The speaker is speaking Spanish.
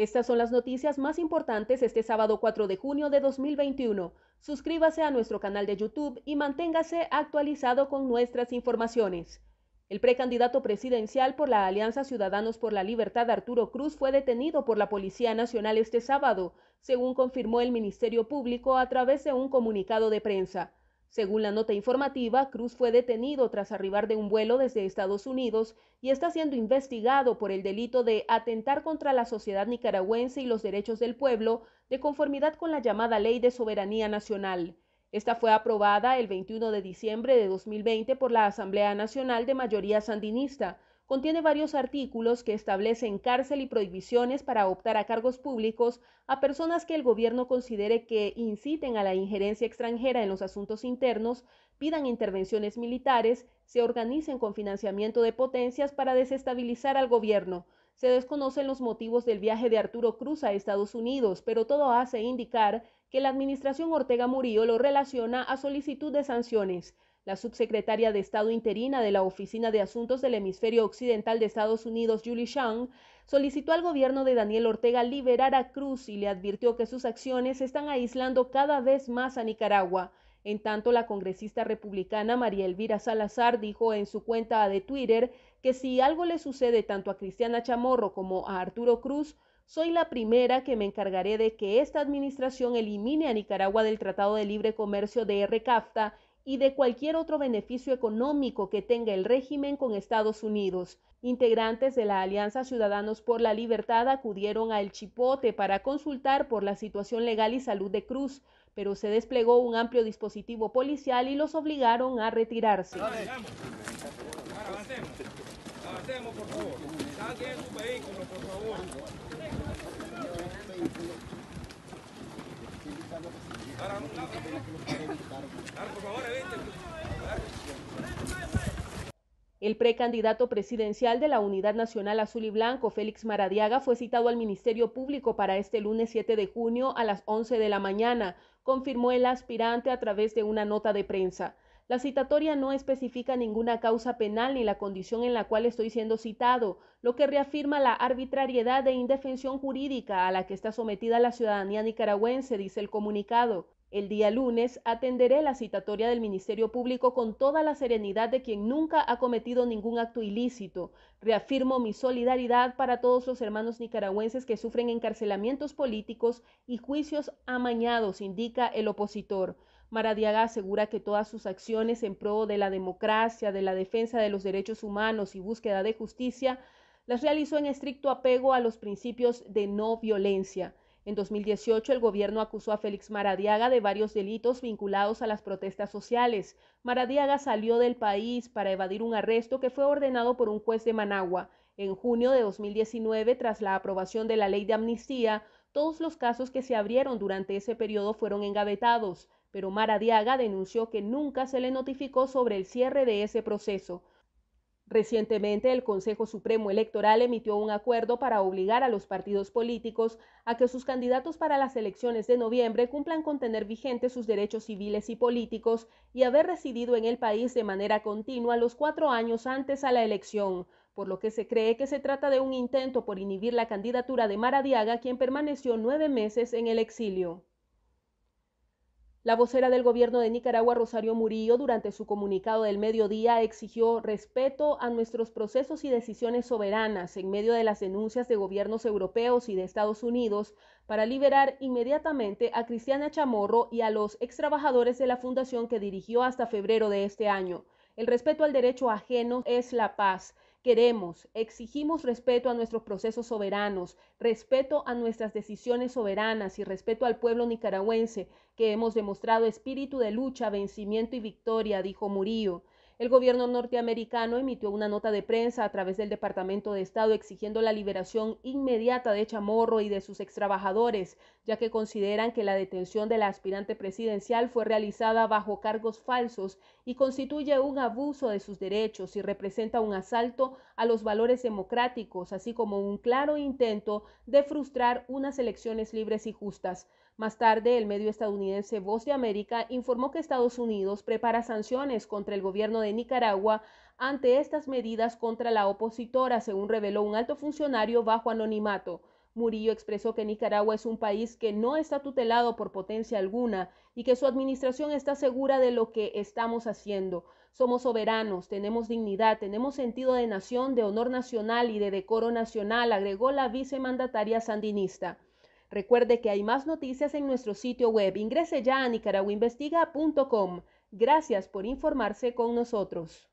Estas son las noticias más importantes este sábado 4 de junio de 2021. Suscríbase a nuestro canal de YouTube y manténgase actualizado con nuestras informaciones. El precandidato presidencial por la Alianza Ciudadanos por la Libertad, Arturo Cruz, fue detenido por la Policía Nacional este sábado, según confirmó el Ministerio Público a través de un comunicado de prensa. Según la nota informativa, Cruz fue detenido tras arribar de un vuelo desde Estados Unidos y está siendo investigado por el delito de atentar contra la sociedad nicaragüense y los derechos del pueblo de conformidad con la llamada Ley de Soberanía Nacional. Esta fue aprobada el 21 de diciembre de 2020 por la Asamblea Nacional de Mayoría Sandinista, contiene varios artículos que establecen cárcel y prohibiciones para optar a cargos públicos a personas que el gobierno considere que inciten a la injerencia extranjera en los asuntos internos, pidan intervenciones militares, se organicen con financiamiento de potencias para desestabilizar al gobierno. Se desconocen los motivos del viaje de Arturo Cruz a Estados Unidos, pero todo hace indicar que la administración Ortega Murillo lo relaciona a solicitud de sanciones. La subsecretaria de Estado interina de la Oficina de Asuntos del Hemisferio Occidental de Estados Unidos, Julie Shang, solicitó al gobierno de Daniel Ortega liberar a Cruz y le advirtió que sus acciones están aislando cada vez más a Nicaragua. En tanto, la congresista republicana María Elvira Salazar dijo en su cuenta de Twitter que si algo le sucede tanto a Cristiana Chamorro como a Arturo Cruz, soy la primera que me encargaré de que esta administración elimine a Nicaragua del Tratado de Libre Comercio de RCAFTA y de cualquier otro beneficio económico que tenga el régimen con Estados Unidos. Integrantes de la Alianza Ciudadanos por la Libertad acudieron a El Chipote para consultar por la situación legal y salud de Cruz, pero se desplegó un amplio dispositivo policial y los obligaron a retirarse. El precandidato presidencial de la Unidad Nacional Azul y Blanco, Félix Maradiaga, fue citado al Ministerio Público para este lunes 7 de junio a las 11 de la mañana, confirmó el aspirante a través de una nota de prensa. La citatoria no especifica ninguna causa penal ni la condición en la cual estoy siendo citado, lo que reafirma la arbitrariedad e indefensión jurídica a la que está sometida la ciudadanía nicaragüense, dice el comunicado. El día lunes atenderé la citatoria del Ministerio Público con toda la serenidad de quien nunca ha cometido ningún acto ilícito. Reafirmo mi solidaridad para todos los hermanos nicaragüenses que sufren encarcelamientos políticos y juicios amañados, indica el opositor. Maradiaga asegura que todas sus acciones en pro de la democracia, de la defensa de los derechos humanos y búsqueda de justicia, las realizó en estricto apego a los principios de no violencia. En 2018, el gobierno acusó a Félix Maradiaga de varios delitos vinculados a las protestas sociales. Maradiaga salió del país para evadir un arresto que fue ordenado por un juez de Managua. En junio de 2019, tras la aprobación de la ley de amnistía, todos los casos que se abrieron durante ese periodo fueron engavetados pero Mara Diaga denunció que nunca se le notificó sobre el cierre de ese proceso. Recientemente, el Consejo Supremo Electoral emitió un acuerdo para obligar a los partidos políticos a que sus candidatos para las elecciones de noviembre cumplan con tener vigentes sus derechos civiles y políticos y haber residido en el país de manera continua los cuatro años antes a la elección, por lo que se cree que se trata de un intento por inhibir la candidatura de Maradiaga, quien permaneció nueve meses en el exilio. La vocera del gobierno de Nicaragua, Rosario Murillo, durante su comunicado del mediodía exigió respeto a nuestros procesos y decisiones soberanas en medio de las denuncias de gobiernos europeos y de Estados Unidos para liberar inmediatamente a Cristiana Chamorro y a los extrabajadores de la fundación que dirigió hasta febrero de este año. El respeto al derecho ajeno es la paz Queremos, exigimos respeto a nuestros procesos soberanos, respeto a nuestras decisiones soberanas y respeto al pueblo nicaragüense que hemos demostrado espíritu de lucha, vencimiento y victoria, dijo Murillo. El gobierno norteamericano emitió una nota de prensa a través del Departamento de Estado exigiendo la liberación inmediata de Chamorro y de sus extrabajadores, ya que consideran que la detención de la aspirante presidencial fue realizada bajo cargos falsos y constituye un abuso de sus derechos y representa un asalto a los valores democráticos, así como un claro intento de frustrar unas elecciones libres y justas. Más tarde, el medio estadounidense Voz de América informó que Estados Unidos prepara sanciones contra el gobierno de Nicaragua ante estas medidas contra la opositora, según reveló un alto funcionario bajo anonimato. Murillo expresó que Nicaragua es un país que no está tutelado por potencia alguna y que su administración está segura de lo que estamos haciendo. Somos soberanos, tenemos dignidad, tenemos sentido de nación, de honor nacional y de decoro nacional, agregó la vicemandataria sandinista. Recuerde que hay más noticias en nuestro sitio web. Ingrese ya a nicaraguainvestiga.com. Gracias por informarse con nosotros.